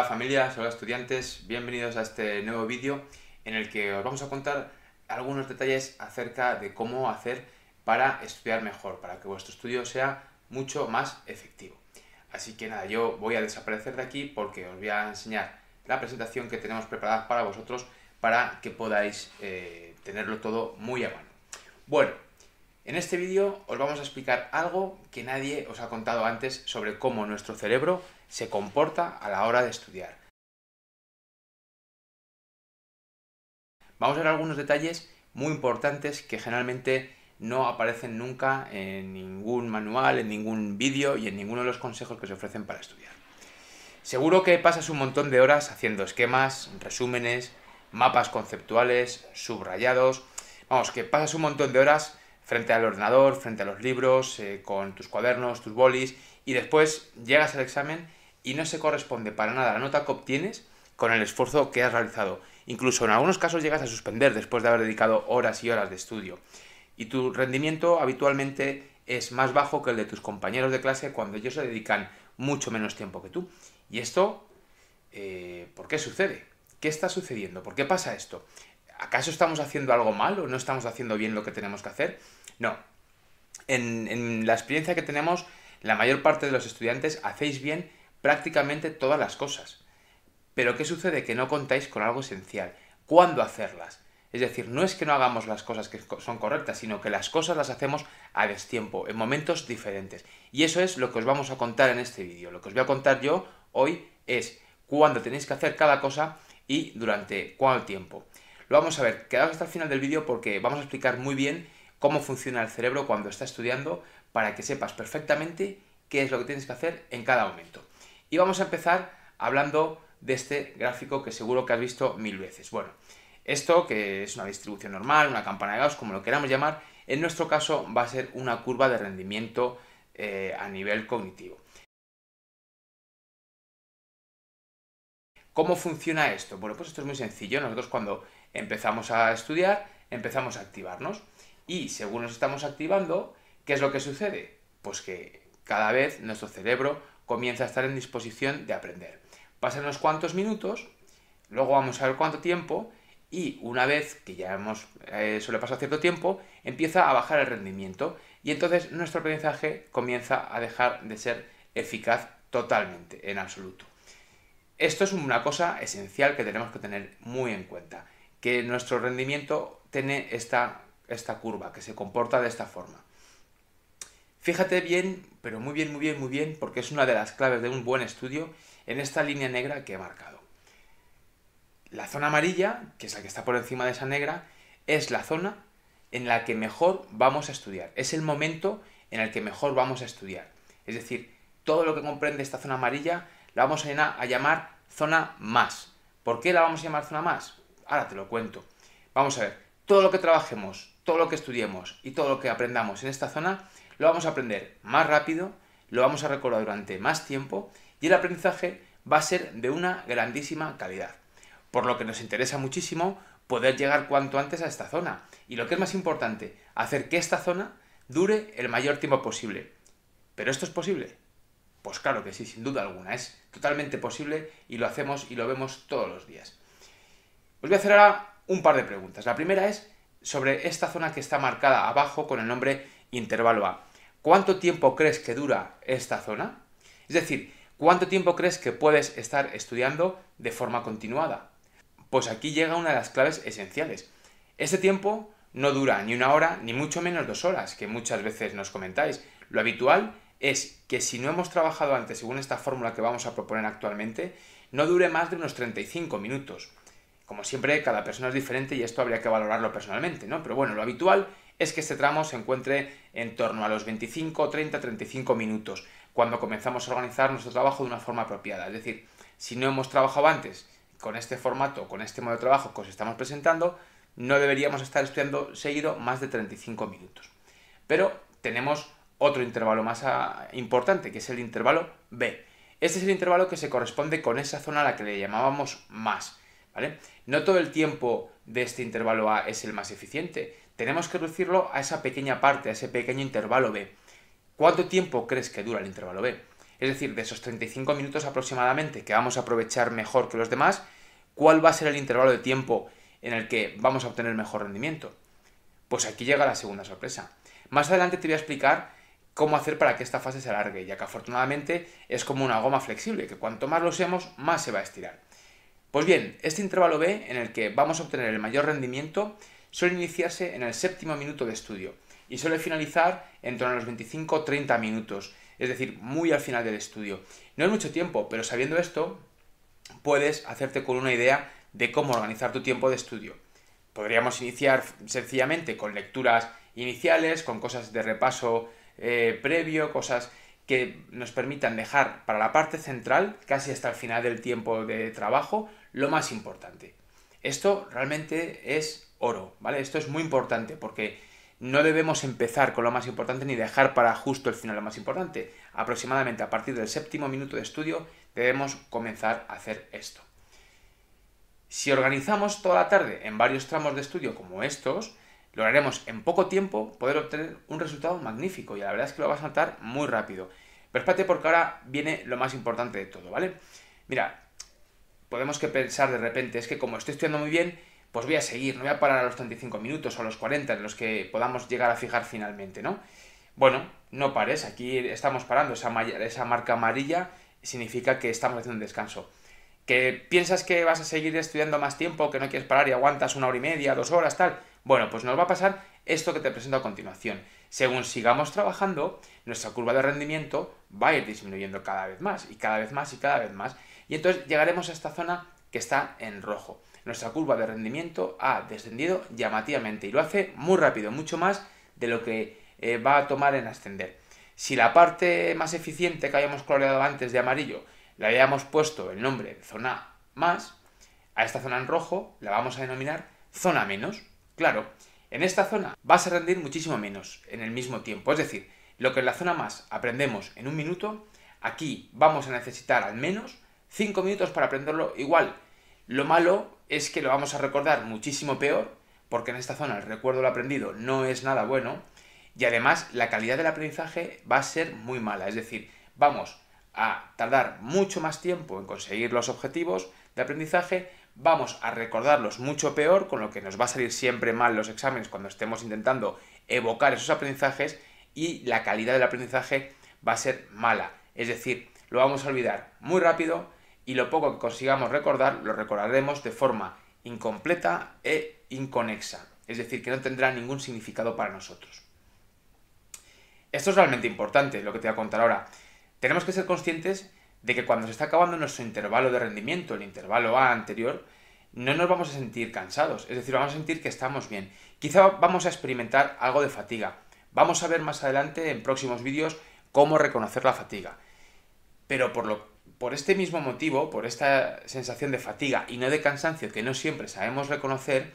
Hola familias, hola estudiantes, bienvenidos a este nuevo vídeo en el que os vamos a contar algunos detalles acerca de cómo hacer para estudiar mejor, para que vuestro estudio sea mucho más efectivo. Así que nada, yo voy a desaparecer de aquí porque os voy a enseñar la presentación que tenemos preparada para vosotros para que podáis eh, tenerlo todo muy a mano. Bueno, en este vídeo os vamos a explicar algo que nadie os ha contado antes sobre cómo nuestro cerebro se comporta a la hora de estudiar. Vamos a ver algunos detalles muy importantes que generalmente no aparecen nunca en ningún manual, en ningún vídeo y en ninguno de los consejos que se ofrecen para estudiar. Seguro que pasas un montón de horas haciendo esquemas, resúmenes, mapas conceptuales, subrayados. Vamos, que pasas un montón de horas frente al ordenador, frente a los libros, eh, con tus cuadernos, tus bolis, y después llegas al examen y no se corresponde para nada la nota que obtienes con el esfuerzo que has realizado. Incluso en algunos casos llegas a suspender después de haber dedicado horas y horas de estudio. Y tu rendimiento habitualmente es más bajo que el de tus compañeros de clase cuando ellos se dedican mucho menos tiempo que tú. Y esto, eh, ¿por qué sucede? ¿Qué está sucediendo? ¿Por qué pasa esto? ¿Acaso estamos haciendo algo mal o no estamos haciendo bien lo que tenemos que hacer? No. En, en la experiencia que tenemos, la mayor parte de los estudiantes hacéis bien prácticamente todas las cosas. Pero ¿qué sucede? Que no contáis con algo esencial. ¿Cuándo hacerlas? Es decir, no es que no hagamos las cosas que son correctas, sino que las cosas las hacemos a destiempo, en momentos diferentes. Y eso es lo que os vamos a contar en este vídeo. Lo que os voy a contar yo hoy es cuándo tenéis que hacer cada cosa y durante cuánto tiempo. Lo vamos a ver, quedaos hasta el final del vídeo porque vamos a explicar muy bien cómo funciona el cerebro cuando está estudiando para que sepas perfectamente qué es lo que tienes que hacer en cada momento. Y vamos a empezar hablando de este gráfico que seguro que has visto mil veces. Bueno, esto que es una distribución normal, una campana de Gauss, como lo queramos llamar, en nuestro caso va a ser una curva de rendimiento eh, a nivel cognitivo. ¿Cómo funciona esto? Bueno, pues esto es muy sencillo. Nosotros cuando empezamos a estudiar, empezamos a activarnos. Y según nos estamos activando, ¿qué es lo que sucede? Pues que cada vez nuestro cerebro comienza a estar en disposición de aprender. Pasan unos cuantos minutos, luego vamos a ver cuánto tiempo y una vez que ya hemos eh, sobrepasado cierto tiempo, empieza a bajar el rendimiento y entonces nuestro aprendizaje comienza a dejar de ser eficaz totalmente, en absoluto. Esto es una cosa esencial que tenemos que tener muy en cuenta, que nuestro rendimiento tiene esta, esta curva, que se comporta de esta forma. Fíjate bien, pero muy bien, muy bien, muy bien, porque es una de las claves de un buen estudio en esta línea negra que he marcado. La zona amarilla, que es la que está por encima de esa negra, es la zona en la que mejor vamos a estudiar. Es el momento en el que mejor vamos a estudiar. Es decir, todo lo que comprende esta zona amarilla la vamos a llamar zona más. ¿Por qué la vamos a llamar zona más? Ahora te lo cuento. Vamos a ver, todo lo que trabajemos, todo lo que estudiemos y todo lo que aprendamos en esta zona lo vamos a aprender más rápido, lo vamos a recordar durante más tiempo y el aprendizaje va a ser de una grandísima calidad. Por lo que nos interesa muchísimo poder llegar cuanto antes a esta zona y lo que es más importante, hacer que esta zona dure el mayor tiempo posible. ¿Pero esto es posible? Pues claro que sí, sin duda alguna, es totalmente posible y lo hacemos y lo vemos todos los días. Os voy a hacer ahora un par de preguntas. La primera es sobre esta zona que está marcada abajo con el nombre intervalo A. ¿Cuánto tiempo crees que dura esta zona? Es decir, ¿cuánto tiempo crees que puedes estar estudiando de forma continuada? Pues aquí llega una de las claves esenciales. Este tiempo no dura ni una hora, ni mucho menos dos horas, que muchas veces nos comentáis. Lo habitual es que si no hemos trabajado antes según esta fórmula que vamos a proponer actualmente, no dure más de unos 35 minutos. Como siempre, cada persona es diferente y esto habría que valorarlo personalmente, ¿no? Pero bueno, lo habitual es que este tramo se encuentre en torno a los 25, 30, 35 minutos cuando comenzamos a organizar nuestro trabajo de una forma apropiada. Es decir, si no hemos trabajado antes con este formato, con este modo de trabajo que os estamos presentando, no deberíamos estar estudiando seguido más de 35 minutos. Pero tenemos otro intervalo más ah, importante, que es el intervalo B. Este es el intervalo que se corresponde con esa zona a la que le llamábamos más. No todo el tiempo de este intervalo A es el más eficiente. Tenemos que reducirlo a esa pequeña parte, a ese pequeño intervalo B. ¿Cuánto tiempo crees que dura el intervalo B? Es decir, de esos 35 minutos aproximadamente que vamos a aprovechar mejor que los demás, ¿cuál va a ser el intervalo de tiempo en el que vamos a obtener mejor rendimiento? Pues aquí llega la segunda sorpresa. Más adelante te voy a explicar cómo hacer para que esta fase se alargue, ya que afortunadamente es como una goma flexible, que cuanto más lo usemos, más se va a estirar. Pues bien, este intervalo B en el que vamos a obtener el mayor rendimiento suele iniciarse en el séptimo minuto de estudio y suele finalizar en los 25 30 minutos, es decir, muy al final del estudio. No es mucho tiempo, pero sabiendo esto, puedes hacerte con una idea de cómo organizar tu tiempo de estudio. Podríamos iniciar sencillamente con lecturas iniciales, con cosas de repaso eh, previo, cosas que nos permitan dejar para la parte central, casi hasta el final del tiempo de trabajo, lo más importante. Esto realmente es oro, ¿vale? Esto es muy importante porque no debemos empezar con lo más importante ni dejar para justo el final lo más importante. Aproximadamente a partir del séptimo minuto de estudio debemos comenzar a hacer esto. Si organizamos toda la tarde en varios tramos de estudio como estos, lograremos en poco tiempo poder obtener un resultado magnífico y la verdad es que lo vas a notar muy rápido. Pero espérate porque ahora viene lo más importante de todo, ¿vale? Mira, podemos que pensar de repente, es que como estoy estudiando muy bien, pues voy a seguir, no voy a parar a los 35 minutos o a los 40 en los que podamos llegar a fijar finalmente, ¿no? Bueno, no pares, aquí estamos parando, esa, esa marca amarilla significa que estamos haciendo un descanso. Que piensas que vas a seguir estudiando más tiempo, que no quieres parar y aguantas una hora y media, dos horas, tal. Bueno, pues nos va a pasar esto que te presento a continuación. Según sigamos trabajando, nuestra curva de rendimiento va a ir disminuyendo cada vez más y cada vez más y cada vez más. Y entonces llegaremos a esta zona que está en rojo. Nuestra curva de rendimiento ha descendido llamativamente y lo hace muy rápido, mucho más de lo que eh, va a tomar en ascender. Si la parte más eficiente que habíamos coloreado antes de amarillo le habíamos puesto el nombre zona más, a esta zona en rojo la vamos a denominar zona menos. Claro, en esta zona vas a rendir muchísimo menos en el mismo tiempo. Es decir, lo que en la zona más aprendemos en un minuto, aquí vamos a necesitar al menos 5 minutos para aprenderlo igual. Lo malo es que lo vamos a recordar muchísimo peor, porque en esta zona el recuerdo lo aprendido no es nada bueno, y además la calidad del aprendizaje va a ser muy mala, es decir, vamos a tardar mucho más tiempo en conseguir los objetivos de aprendizaje, vamos a recordarlos mucho peor, con lo que nos va a salir siempre mal los exámenes cuando estemos intentando evocar esos aprendizajes y la calidad del aprendizaje va a ser mala, es decir, lo vamos a olvidar muy rápido, y lo poco que consigamos recordar lo recordaremos de forma incompleta e inconexa, es decir, que no tendrá ningún significado para nosotros. Esto es realmente importante, lo que te voy a contar ahora. Tenemos que ser conscientes de que cuando se está acabando nuestro intervalo de rendimiento, el intervalo A anterior, no nos vamos a sentir cansados, es decir, vamos a sentir que estamos bien. Quizá vamos a experimentar algo de fatiga. Vamos a ver más adelante en próximos vídeos cómo reconocer la fatiga. Pero por lo por este mismo motivo, por esta sensación de fatiga y no de cansancio que no siempre sabemos reconocer,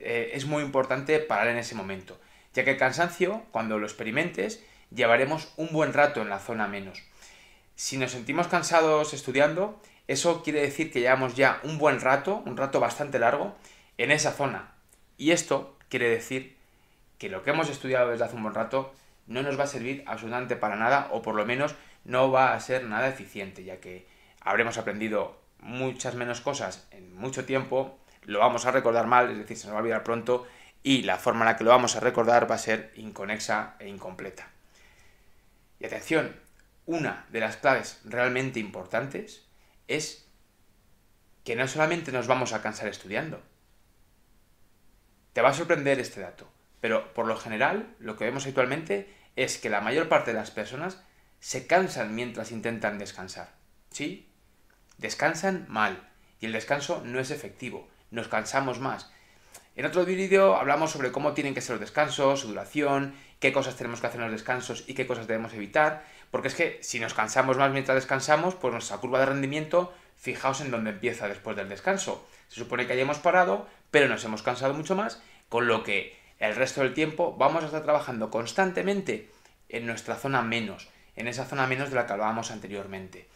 eh, es muy importante parar en ese momento, ya que el cansancio, cuando lo experimentes, llevaremos un buen rato en la zona menos. Si nos sentimos cansados estudiando, eso quiere decir que llevamos ya un buen rato, un rato bastante largo, en esa zona. Y esto quiere decir que lo que hemos estudiado desde hace un buen rato no nos va a servir absolutamente para nada, o por lo menos no va a ser nada eficiente, ya que habremos aprendido muchas menos cosas en mucho tiempo, lo vamos a recordar mal, es decir, se nos va a olvidar pronto y la forma en la que lo vamos a recordar va a ser inconexa e incompleta. Y atención, una de las claves realmente importantes es que no solamente nos vamos a cansar estudiando. Te va a sorprender este dato, pero por lo general lo que vemos actualmente es que la mayor parte de las personas se cansan mientras intentan descansar. ¿Sí? Descansan mal y el descanso no es efectivo, nos cansamos más. En otro vídeo hablamos sobre cómo tienen que ser los descansos, su duración, qué cosas tenemos que hacer en los descansos y qué cosas debemos evitar, porque es que si nos cansamos más mientras descansamos, pues nuestra curva de rendimiento, fijaos en dónde empieza después del descanso. Se supone que hayamos parado, pero nos hemos cansado mucho más, con lo que el resto del tiempo vamos a estar trabajando constantemente en nuestra zona menos en esa zona menos de la que hablábamos anteriormente.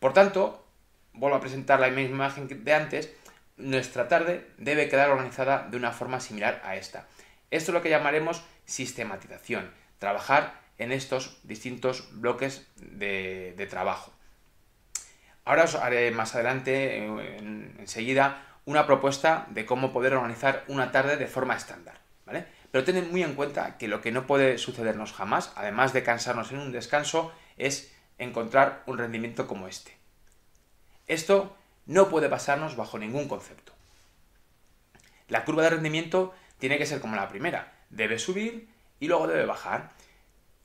Por tanto, vuelvo a presentar la misma imagen de antes, nuestra tarde debe quedar organizada de una forma similar a esta. Esto es lo que llamaremos sistematización, trabajar en estos distintos bloques de, trabajo. Ahora os haré más adelante, enseguida, una propuesta de cómo poder organizar una tarde de forma estándar. ¿vale? Pero tened muy en cuenta que lo que no puede sucedernos jamás, además de cansarnos en un descanso, es encontrar un rendimiento como este. Esto no puede pasarnos bajo ningún concepto. La curva de rendimiento tiene que ser como la primera. Debe subir y luego debe bajar.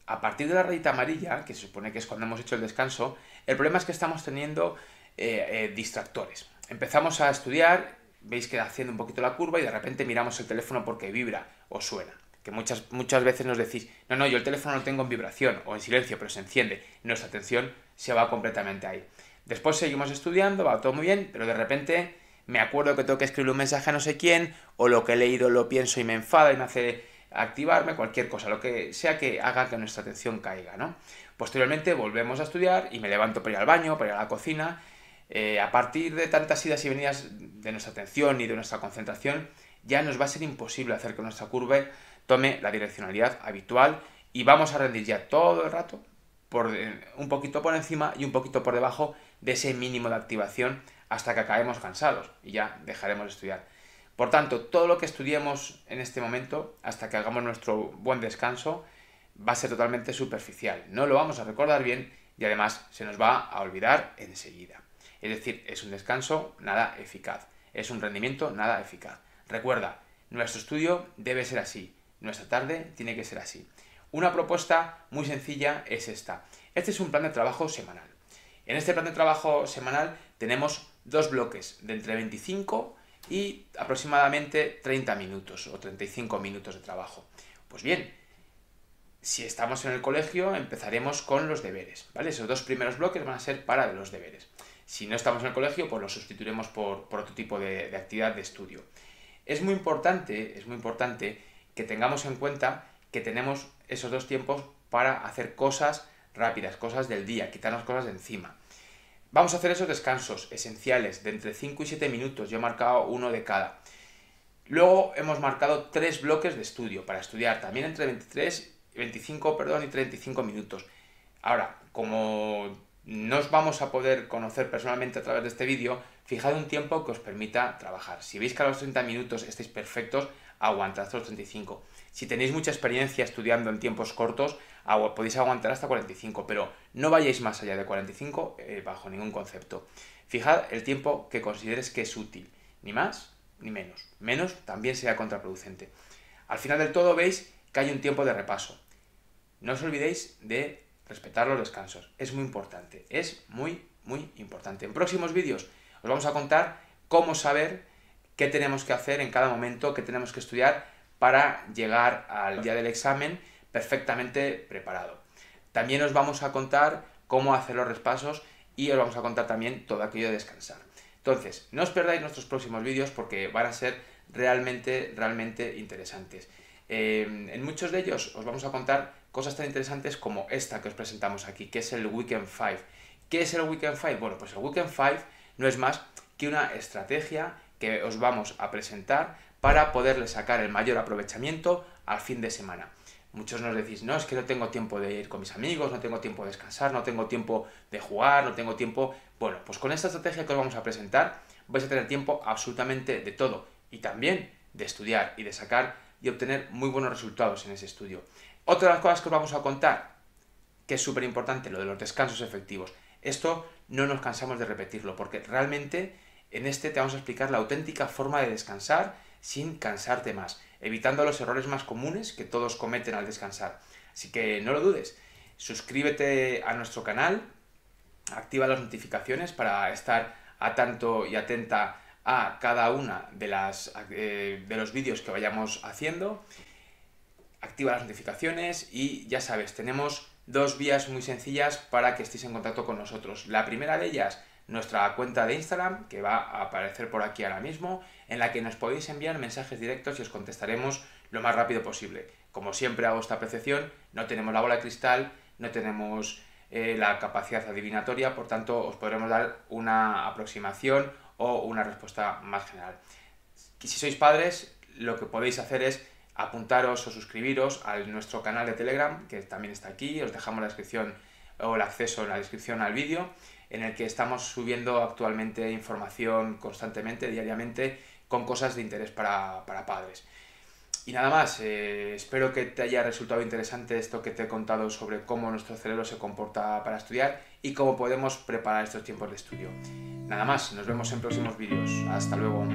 A partir de la rayita amarilla, que se supone que es cuando hemos hecho el descanso, el problema es que estamos teniendo eh, eh, distractores. Empezamos a estudiar veis que haciendo un poquito la curva y de repente miramos el teléfono porque vibra o suena. Que muchas, muchas veces nos decís, no, no, yo el teléfono lo tengo en vibración o en silencio, pero se enciende. Nuestra atención se va completamente ahí. Después seguimos estudiando, va todo muy bien, pero de repente me acuerdo que tengo que escribir un mensaje a no sé quién, o lo que he leído lo pienso y me enfada y me hace activarme, cualquier cosa, lo que sea que haga que nuestra atención caiga, ¿no? Posteriormente volvemos a estudiar y me levanto para ir al baño, para ir a la cocina eh, a partir de tantas idas y venidas de nuestra atención y de nuestra concentración, ya nos va a ser imposible hacer que nuestra curva tome la direccionalidad habitual y vamos a rendir ya todo el rato por, eh, un poquito por encima y un poquito por debajo de ese mínimo de activación hasta que acabemos cansados y ya dejaremos de estudiar. Por tanto, todo lo que estudiemos en este momento, hasta que hagamos nuestro buen descanso, va a ser totalmente superficial. No lo vamos a recordar bien y además se nos va a olvidar enseguida. Es decir, es un descanso nada eficaz, es un rendimiento nada eficaz. Recuerda, nuestro estudio debe ser así, nuestra tarde tiene que ser así. Una propuesta muy sencilla es esta. Este es un plan de trabajo semanal. En este plan de trabajo semanal tenemos dos bloques de entre 25 y aproximadamente 30 minutos o 35 minutos de trabajo. Pues bien, si estamos en el colegio empezaremos con los deberes, ¿vale? Esos dos primeros bloques van a ser para los deberes. Si no estamos en el colegio, pues lo sustituiremos por, otro tipo de, actividad de estudio. Es muy importante, es muy importante que tengamos en cuenta que tenemos esos dos tiempos para hacer cosas rápidas, cosas del día, quitarnos cosas de encima. Vamos a hacer esos descansos esenciales de entre 5 y 7 minutos. Yo he marcado uno de cada. Luego hemos marcado tres bloques de estudio para estudiar, también entre 23, 25 perdón, y 35 minutos. Ahora, como no os vamos a poder conocer personalmente a través de este vídeo, fijad un tiempo que os permita trabajar. Si veis que a los 30 minutos estáis perfectos, aguantad hasta los 35. Si tenéis mucha experiencia estudiando en tiempos cortos, podéis aguantar hasta 45, pero no vayáis más allá de 45 eh, bajo ningún concepto. Fijad el tiempo que consideres que es útil, ni más ni menos. Menos también sea contraproducente. Al final del todo veis que hay un tiempo de repaso. No os olvidéis de respetar los descansos. Es muy importante, es muy, muy importante. En próximos vídeos os vamos a contar cómo saber qué tenemos que hacer en cada momento, qué tenemos que estudiar para llegar al día del examen perfectamente preparado. También os vamos a contar cómo hacer los respasos y os vamos a contar también todo aquello de descansar. Entonces, no os perdáis nuestros próximos vídeos porque van a ser realmente, realmente interesantes. Eh, en muchos de ellos os vamos a contar cosas tan interesantes como esta que os presentamos aquí, que es el Weekend 5. ¿Qué es el Weekend 5? Bueno, pues el Weekend 5 no es más que una estrategia que os vamos a presentar para poderle sacar el mayor aprovechamiento al fin de semana. Muchos nos decís, no, es que no tengo tiempo de ir con mis amigos, no tengo tiempo de descansar, no tengo tiempo de jugar, no tengo tiempo... Bueno, pues con esta estrategia que os vamos a presentar vais a tener tiempo absolutamente de todo y también de estudiar y de sacar y obtener muy buenos resultados en ese estudio. Otra de las cosas que os vamos a contar, que es súper importante, lo de los descansos efectivos. Esto no nos cansamos de repetirlo, porque realmente en este te vamos a explicar la auténtica forma de descansar sin cansarte más, evitando los errores más comunes que todos cometen al descansar. Así que no lo dudes, suscríbete a nuestro canal, activa las notificaciones para estar a tanto y atenta a cada una de, las, eh, de los vídeos que vayamos haciendo activa las notificaciones y ya sabes, tenemos dos vías muy sencillas para que estéis en contacto con nosotros. La primera de ellas, nuestra cuenta de Instagram, que va a aparecer por aquí ahora mismo, en la que nos podéis enviar mensajes directos y os contestaremos lo más rápido posible. Como siempre hago esta apreciación, no tenemos la bola de cristal, no tenemos eh, la capacidad adivinatoria, por tanto os podremos dar una aproximación o una respuesta más general. si sois padres, lo que podéis hacer es apuntaros o suscribiros a nuestro canal de Telegram, que también está aquí, os dejamos la descripción o el acceso en la descripción al vídeo, en el que estamos subiendo actualmente información constantemente, diariamente, con cosas de interés para, para padres. Y nada más, eh, espero que te haya resultado interesante esto que te he contado sobre cómo nuestro cerebro se comporta para estudiar y cómo podemos preparar estos tiempos de estudio. Nada más, nos vemos en próximos vídeos. Hasta luego.